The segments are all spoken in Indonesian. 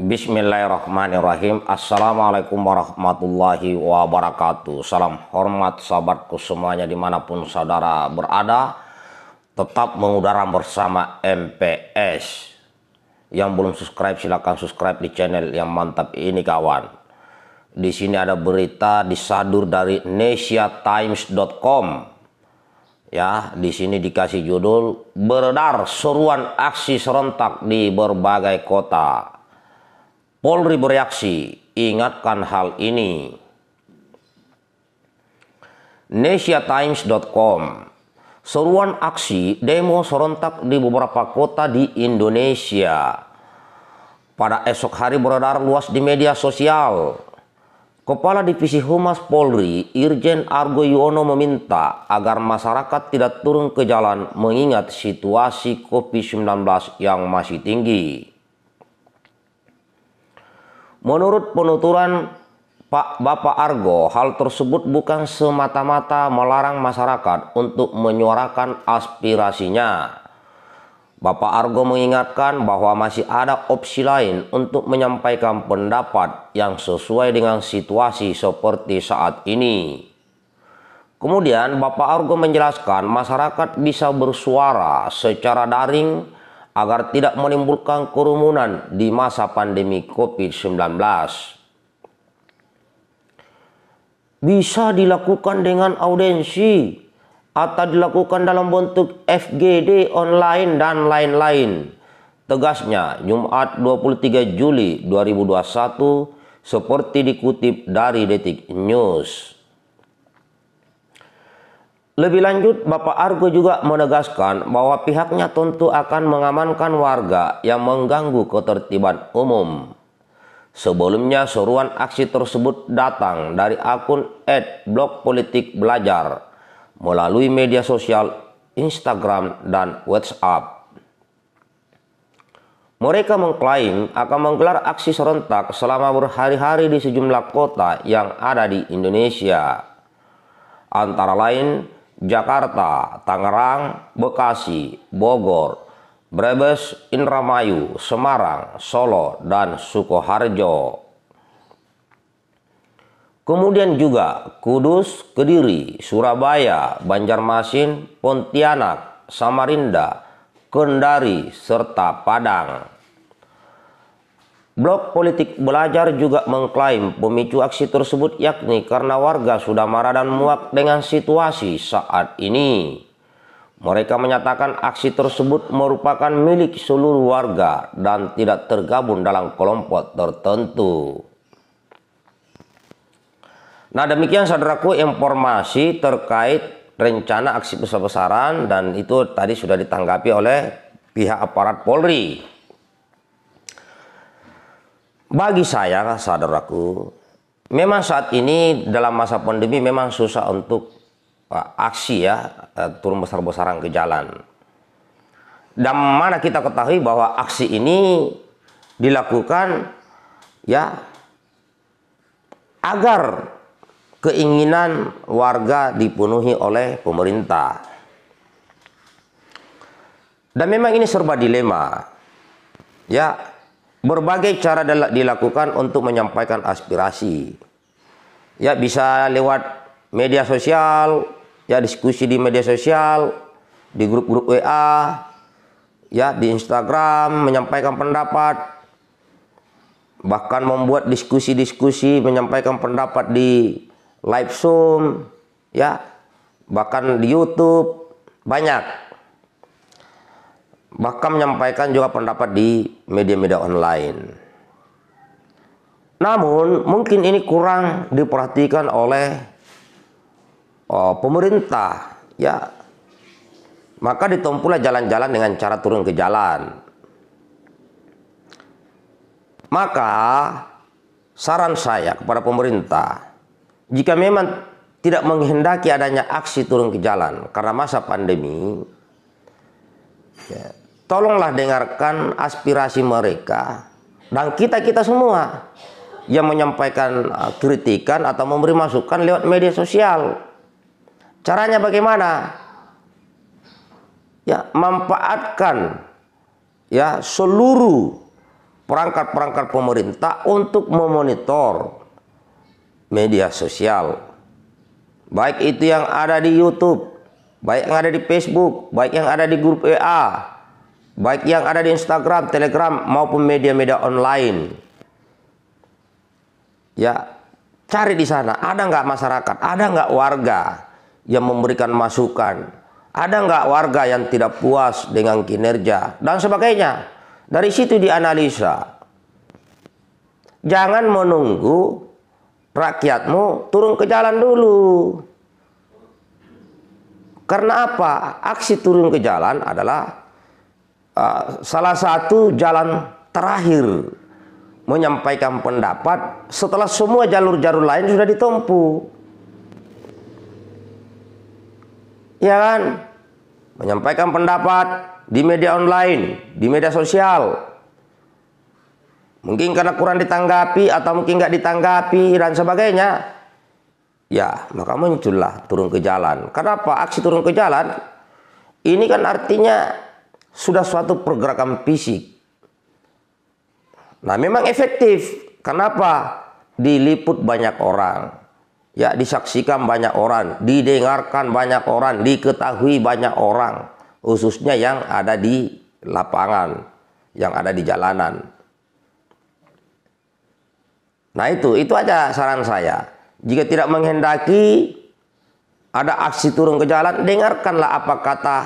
Bismillahirrahmanirrahim Assalamualaikum warahmatullahi wabarakatuh Salam hormat sahabatku semuanya dimanapun saudara berada Tetap mengudara bersama MPS Yang belum subscribe silahkan subscribe di channel yang mantap ini kawan Di sini ada berita disadur dari nesiatimes.com Ya, di sini dikasih judul beredar seruan aksi serentak di berbagai kota Polri bereaksi, ingatkan hal ini. Nesiatimes.com Seruan aksi demo serentak di beberapa kota di Indonesia. Pada esok hari beredar luas di media sosial. Kepala Divisi Humas Polri, Irjen Argo Yuwono meminta agar masyarakat tidak turun ke jalan mengingat situasi COVID-19 yang masih tinggi. Menurut penuturan Pak Bapak Argo, hal tersebut bukan semata-mata melarang masyarakat untuk menyuarakan aspirasinya. Bapak Argo mengingatkan bahwa masih ada opsi lain untuk menyampaikan pendapat yang sesuai dengan situasi seperti saat ini. Kemudian Bapak Argo menjelaskan masyarakat bisa bersuara secara daring agar tidak menimbulkan kerumunan di masa pandemi COVID-19. Bisa dilakukan dengan audiensi atau dilakukan dalam bentuk FGD online dan lain-lain. Tegasnya, Jumat 23 Juli 2021 seperti dikutip dari Detik News. Lebih lanjut, Bapak Argo juga menegaskan bahwa pihaknya tentu akan mengamankan warga yang mengganggu ketertiban umum. Sebelumnya, seruan aksi tersebut datang dari akun @blogpolitikbelajar melalui media sosial Instagram dan WhatsApp. Mereka mengklaim akan menggelar aksi serentak selama berhari-hari di sejumlah kota yang ada di Indonesia. Antara lain, Jakarta, Tangerang, Bekasi, Bogor, Brebes, Indramayu, Semarang, Solo, dan Sukoharjo. Kemudian juga Kudus, Kediri, Surabaya, Banjarmasin, Pontianak, Samarinda, Kendari, serta Padang. Blok politik belajar juga mengklaim pemicu aksi tersebut yakni karena warga sudah marah dan muak dengan situasi saat ini. Mereka menyatakan aksi tersebut merupakan milik seluruh warga dan tidak tergabung dalam kelompok tertentu. Nah demikian saudaraku informasi terkait rencana aksi besar-besaran dan itu tadi sudah ditanggapi oleh pihak aparat Polri. Bagi saya, saudaraku, memang saat ini dalam masa pandemi memang susah untuk uh, aksi ya, uh, turun besar-besaran ke jalan. Dan mana kita ketahui bahwa aksi ini dilakukan ya agar keinginan warga dipenuhi oleh pemerintah. Dan memang ini serba dilema. Ya, Berbagai cara dilakukan untuk menyampaikan aspirasi. Ya bisa lewat media sosial, ya diskusi di media sosial, di grup-grup WA, ya di Instagram menyampaikan pendapat. Bahkan membuat diskusi-diskusi menyampaikan pendapat di live Zoom, ya bahkan di YouTube banyak bahkan menyampaikan juga pendapat di media-media online. Namun mungkin ini kurang diperhatikan oleh oh, pemerintah ya. Maka ditempuhlah jalan-jalan dengan cara turun ke jalan. Maka saran saya kepada pemerintah jika memang tidak menghendaki adanya aksi turun ke jalan karena masa pandemi ya, tolonglah dengarkan aspirasi mereka dan kita-kita semua yang menyampaikan uh, kritikan atau memberi masukan lewat media sosial. Caranya bagaimana? Ya, manfaatkan ya seluruh perangkat-perangkat pemerintah untuk memonitor media sosial. Baik itu yang ada di YouTube, baik yang ada di Facebook, baik yang ada di grup WA, baik yang ada di Instagram, Telegram maupun media-media online. Ya, cari di sana. Ada nggak masyarakat? Ada nggak warga yang memberikan masukan? Ada nggak warga yang tidak puas dengan kinerja dan sebagainya? Dari situ dianalisa. Jangan menunggu rakyatmu turun ke jalan dulu. Karena apa? Aksi turun ke jalan adalah Ah, salah satu jalan terakhir menyampaikan pendapat setelah semua jalur-jalur lain sudah ditempuh. Ya kan? Menyampaikan pendapat di media online, di media sosial. Mungkin karena kurang ditanggapi atau mungkin nggak ditanggapi dan sebagainya. Ya, maka muncullah turun ke jalan. Kenapa aksi turun ke jalan? Ini kan artinya sudah suatu pergerakan fisik. Nah, memang efektif. Kenapa? Diliput banyak orang. Ya, disaksikan banyak orang, didengarkan banyak orang, diketahui banyak orang, khususnya yang ada di lapangan, yang ada di jalanan. Nah, itu itu aja saran saya. Jika tidak menghendaki ada aksi turun ke jalan, dengarkanlah apa kata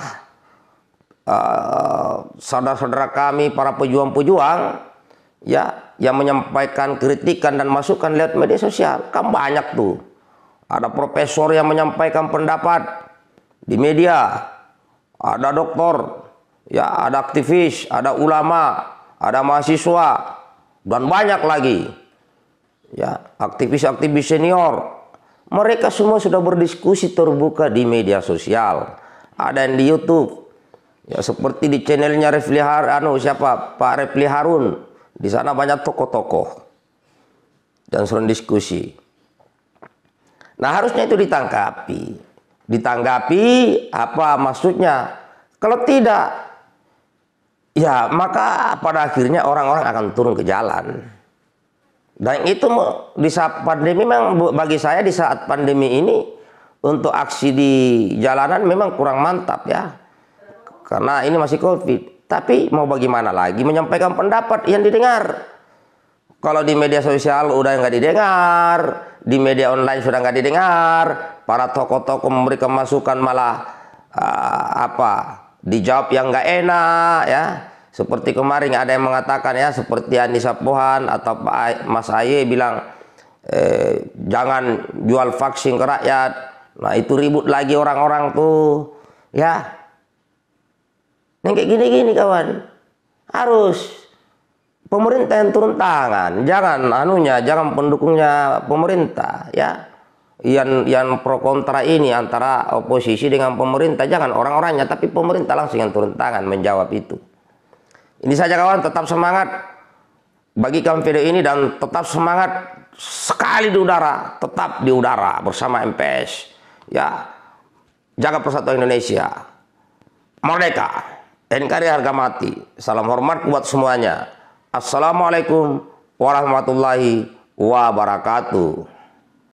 Eh, saudara-saudara uh, kami para pejuang-pejuang ya yang menyampaikan kritikan dan masukan lewat media sosial kan banyak tuh ada profesor yang menyampaikan pendapat di media ada dokter ya ada aktivis ada ulama ada mahasiswa dan banyak lagi ya aktivis-aktivis senior mereka semua sudah berdiskusi terbuka di media sosial ada yang di YouTube Ya seperti di channelnya Refli Har, anu siapa Pak Refli Harun. Di sana banyak tokoh-tokoh dan sering diskusi. Nah harusnya itu ditangkapi, ditanggapi apa maksudnya. Kalau tidak, ya maka pada akhirnya orang-orang akan turun ke jalan. Dan itu di saat pandemi memang bagi saya di saat pandemi ini untuk aksi di jalanan memang kurang mantap ya karena ini masih covid tapi mau bagaimana lagi menyampaikan pendapat yang didengar kalau di media sosial udah nggak didengar di media online sudah nggak didengar para tokoh-tokoh memberikan masukan malah uh, apa dijawab yang nggak enak ya seperti kemarin ada yang mengatakan ya seperti Anissa Pohan atau Pak Mas Aye bilang eh, jangan jual vaksin ke rakyat nah itu ribut lagi orang-orang tuh ya yang kayak gini-gini kawan. Harus pemerintah yang turun tangan. Jangan anunya, jangan pendukungnya pemerintah ya. Yang yang pro kontra ini antara oposisi dengan pemerintah jangan orang-orangnya tapi pemerintah langsung yang turun tangan menjawab itu. Ini saja kawan tetap semangat bagikan video ini dan tetap semangat sekali di udara, tetap di udara bersama MPS. Ya. Jaga persatuan Indonesia. Merdeka. NKRI harga mati. Salam hormat buat semuanya. Assalamualaikum warahmatullahi wabarakatuh.